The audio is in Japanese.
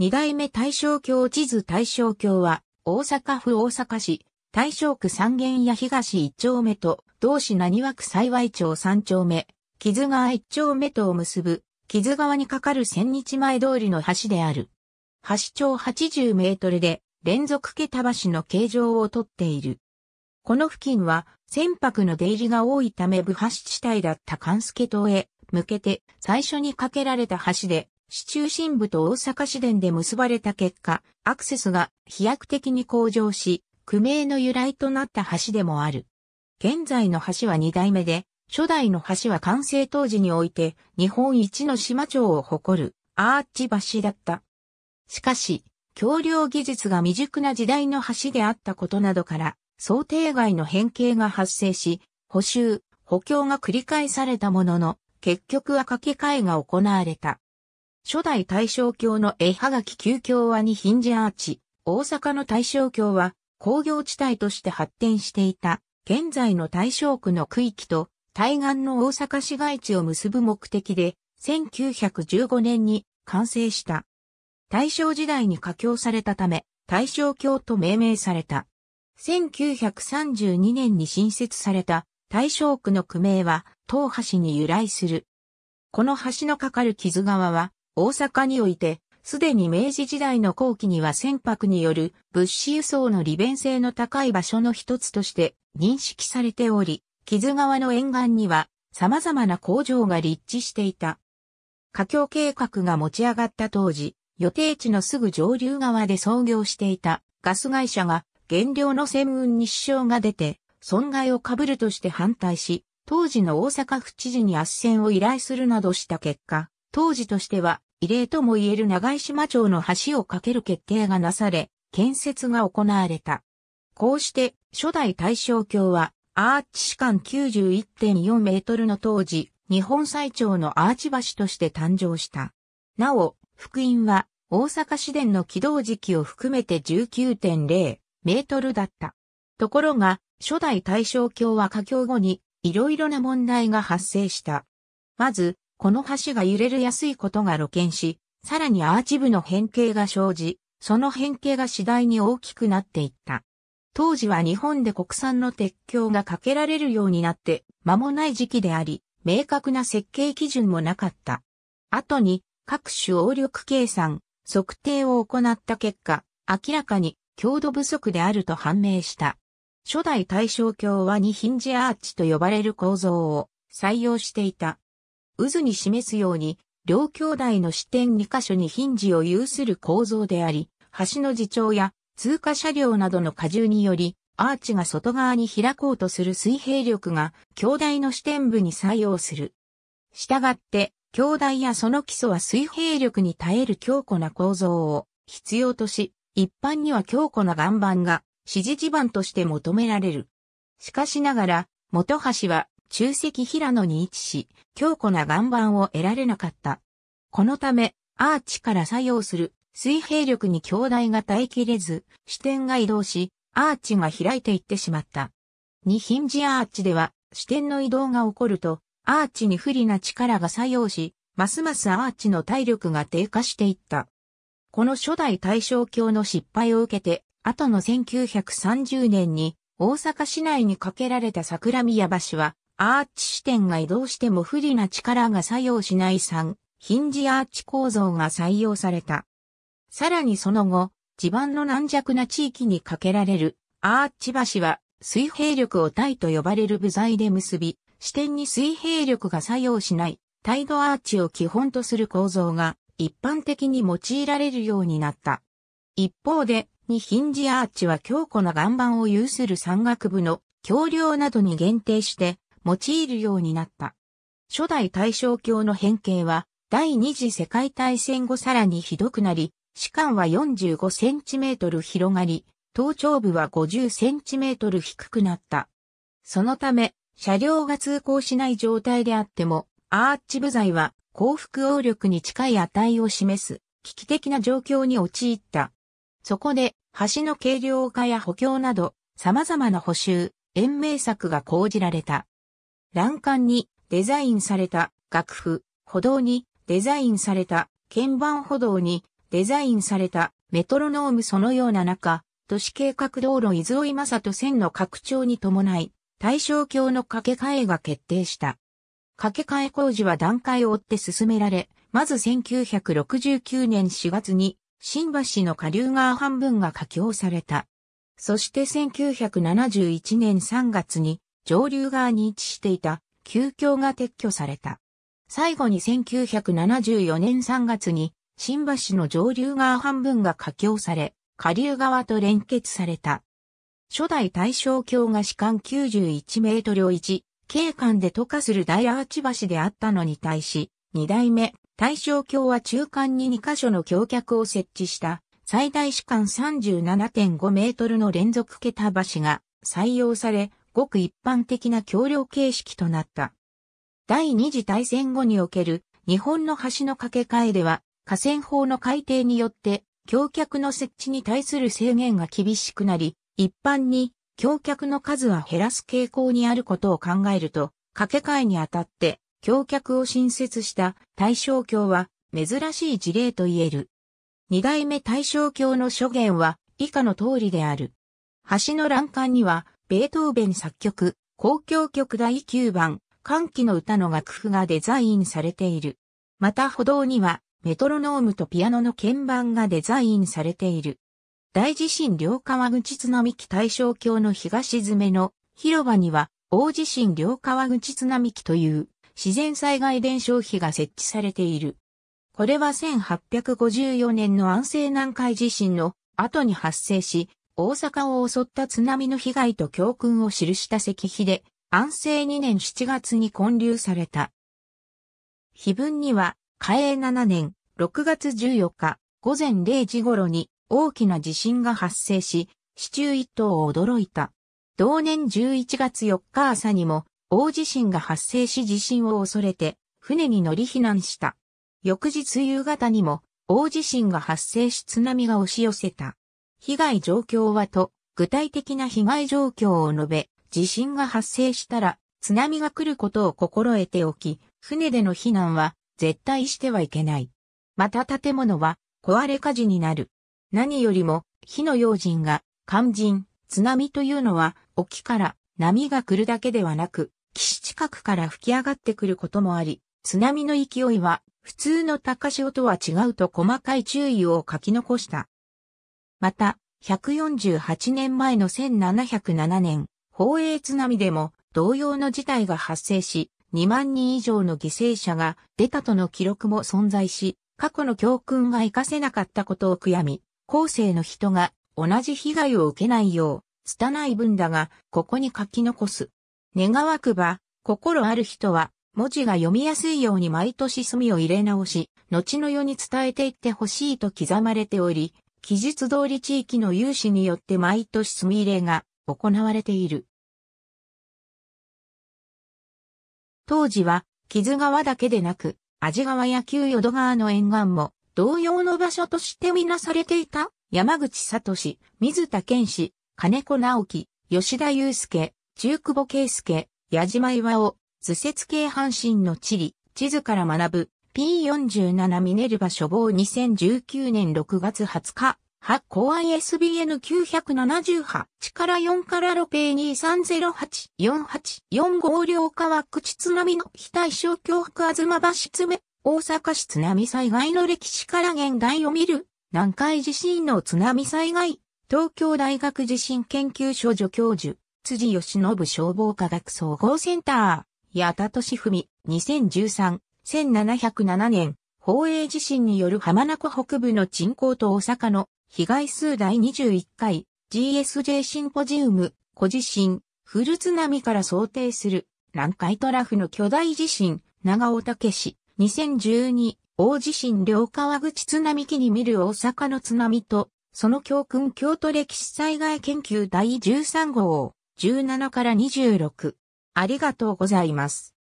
二代目大正教地図大正教は、大阪府大阪市、大正区三軒屋東一丁目と、同市何和区幸い町三丁目、木津川一丁目とを結ぶ、木津川に架かる千日前通りの橋である。橋長80メートルで、連続桁橋の形状をとっている。この付近は、船舶の出入りが多いため部橋地帯だった関助島へ、向けて最初に架けられた橋で、市中心部と大阪市電で結ばれた結果、アクセスが飛躍的に向上し、区名の由来となった橋でもある。現在の橋は2代目で、初代の橋は完成当時において日本一の島町を誇るアーチ橋だった。しかし、橋梁技術が未熟な時代の橋であったことなどから、想定外の変形が発生し、補修、補強が繰り返されたものの、結局は掛け替えが行われた。初代大正教の絵はがき旧教はにヒンジアーチ、大阪の大正教は工業地帯として発展していた、現在の大正区の区域と対岸の大阪市街地を結ぶ目的で、1915年に完成した。大正時代に架橋されたため、大正教と命名された。1932年に新設された大正区の区名は、東橋に由来する。この橋の架かる木津川は、大阪において、すでに明治時代の後期には船舶による物資輸送の利便性の高い場所の一つとして認識されており、木津川の沿岸には様々な工場が立地していた。架橋計画が持ち上がった当時、予定地のすぐ上流側で操業していたガス会社が原料の専運に支障が出て、損害を被るとして反対し、当時の大阪府知事に斡旋を依頼するなどした結果、当時としては異例とも言える長井島町の橋を架ける決定がなされ、建設が行われた。こうして、初代大正橋は、アーチ士間91.4メートルの当時、日本最長のアーチ橋として誕生した。なお、福音は、大阪市電の起動時期を含めて19.0メートルだった。ところが、初代大正橋は架橋後に、いろいろな問題が発生した。まず、この橋が揺れるやすいことが露見し、さらにアーチ部の変形が生じ、その変形が次第に大きくなっていった。当時は日本で国産の鉄橋が架けられるようになって間もない時期であり、明確な設計基準もなかった。後に各種応力計算、測定を行った結果、明らかに強度不足であると判明した。初代大正橋は二ヒンジアーチと呼ばれる構造を採用していた。渦に示すように、両兄弟の支点2箇所にヒンジを有する構造であり、橋の自重や通過車両などの荷重により、アーチが外側に開こうとする水平力が、兄弟の支点部に作用する。したがって、兄弟やその基礎は水平力に耐える強固な構造を必要とし、一般には強固な岩盤が支持地盤として求められる。しかしながら、元橋は中石平野に位置し、強固な岩盤を得られなかった。このため、アーチから作用する水平力に強大が耐えきれず、視点が移動し、アーチが開いていってしまった。二ヒンジアーチでは、視点の移動が起こると、アーチに不利な力が作用し、ますますアーチの体力が低下していった。この初代大正教の失敗を受けて、後の1930年に大阪市内に架けられた桜宮橋はアーチ視点が移動しても不利な力が作用しない3、ヒンジアーチ構造が採用された。さらにその後、地盤の軟弱な地域にかけられるアーチ橋は水平力を体と呼ばれる部材で結び、支点に水平力が作用しないタイドアーチを基本とする構造が一般的に用いられるようになった。一方で、2ヒンジアーチは強固な岩盤を有する山岳部の橋梁などに限定して用いるようになった。初代大正教の変形は、第二次世界大戦後さらにひどくなり、士官は45センチメートル広がり、頭頂部は50センチメートル低くなった。そのため、車両が通行しない状態であっても、アーチ部材は幸福応力に近い値を示す危機的な状況に陥った。そこで、橋の軽量化や補強など、様々な補修、延命策が講じられた。欄干にデザインされた楽譜、歩道にデザインされた鍵盤歩道にデザインされたメトロノームそのような中、都市計画道路伊豆井正と線の拡張に伴い、対象橋の架け替えが決定した。架け替え工事は段階を追って進められ、まず1969年4月に新橋の下流側半分が架橋された。そして1971年3月に上流側に位置していた旧橋が撤去された。最後に1974年3月に新橋の上流側半分が架橋され、下流側と連結された。初代大正橋が市間91メートルを1、景観で渡過する大アーチ橋であったのに対し、二代目、大正橋は中間に2カ所の橋脚を設置した最大市間37.5メートルの連続桁橋が採用され、ごく一般的な橋梁形式となった。第二次大戦後における日本の橋の架け替えでは、河川法の改定によって橋脚の設置に対する制限が厳しくなり、一般に橋脚の数は減らす傾向にあることを考えると、架け替えにあたって橋脚を新設した大正橋は珍しい事例と言える。二代目大正橋の諸言は以下の通りである。橋の欄干にはベートーベン作曲、交響曲第9番、歓喜の歌の楽譜がデザインされている。また歩道には、メトロノームとピアノの鍵盤がデザインされている。大地震両川口津波機大正橋の東詰めの広場には、大地震両川口津波機という自然災害伝承碑が設置されている。これは1854年の安政南海地震の後に発生し、大阪を襲った津波の被害と教訓を記した石碑で、安政2年7月に建立された。碑文には、嘉永7年6月14日午前0時頃に大きな地震が発生し、市中一島を驚いた。同年11月4日朝にも大地震が発生し地震を恐れて船に乗り避難した。翌日夕方にも大地震が発生し津波が押し寄せた。被害状況はと、具体的な被害状況を述べ、地震が発生したら津波が来ることを心得ておき、船での避難は絶対してはいけない。また建物は壊れ火事になる。何よりも火の用心が肝心、津波というのは沖から波が来るだけではなく、岸近くから吹き上がってくることもあり、津波の勢いは普通の高潮とは違うと細かい注意を書き残した。また、148年前の1707年、宝永津波でも同様の事態が発生し、2万人以上の犠牲者が出たとの記録も存在し、過去の教訓が活かせなかったことを悔やみ、後世の人が同じ被害を受けないよう、拙い文だが、ここに書き残す。願わくば、心ある人は、文字が読みやすいように毎年墨を入れ直し、後の世に伝えていってほしいと刻まれており、記述通り地域の有志によって毎年墨入れが行われている。当時は、木津川だけでなく、安治川や旧淀川の沿岸も、同様の場所としてみなされていた、山口聡、水田健氏、金子直樹、吉田祐介、中久保圭介、矢島岩尾、図説系阪神の地理、地図から学ぶ、P47 ミネルバ処方2019年6月20日、発行 ISBN 978から4からロペー23084845両川口津波の非対象恐怖あずまばし大阪市津波災害の歴史から現代を見る、南海地震の津波災害、東京大学地震研究所助教授、辻義信消防科学総合センター、八田敏文、2013 1707年、宝永地震による浜名湖北部の鎮江と大阪の被害数第21回 GSJ シンポジウム、小地震、フル津波から想定する南海トラフの巨大地震、長尾武市、2012大地震両川口津波期に見る大阪の津波と、その教訓京都歴史災害研究第13号、17から26。ありがとうございます。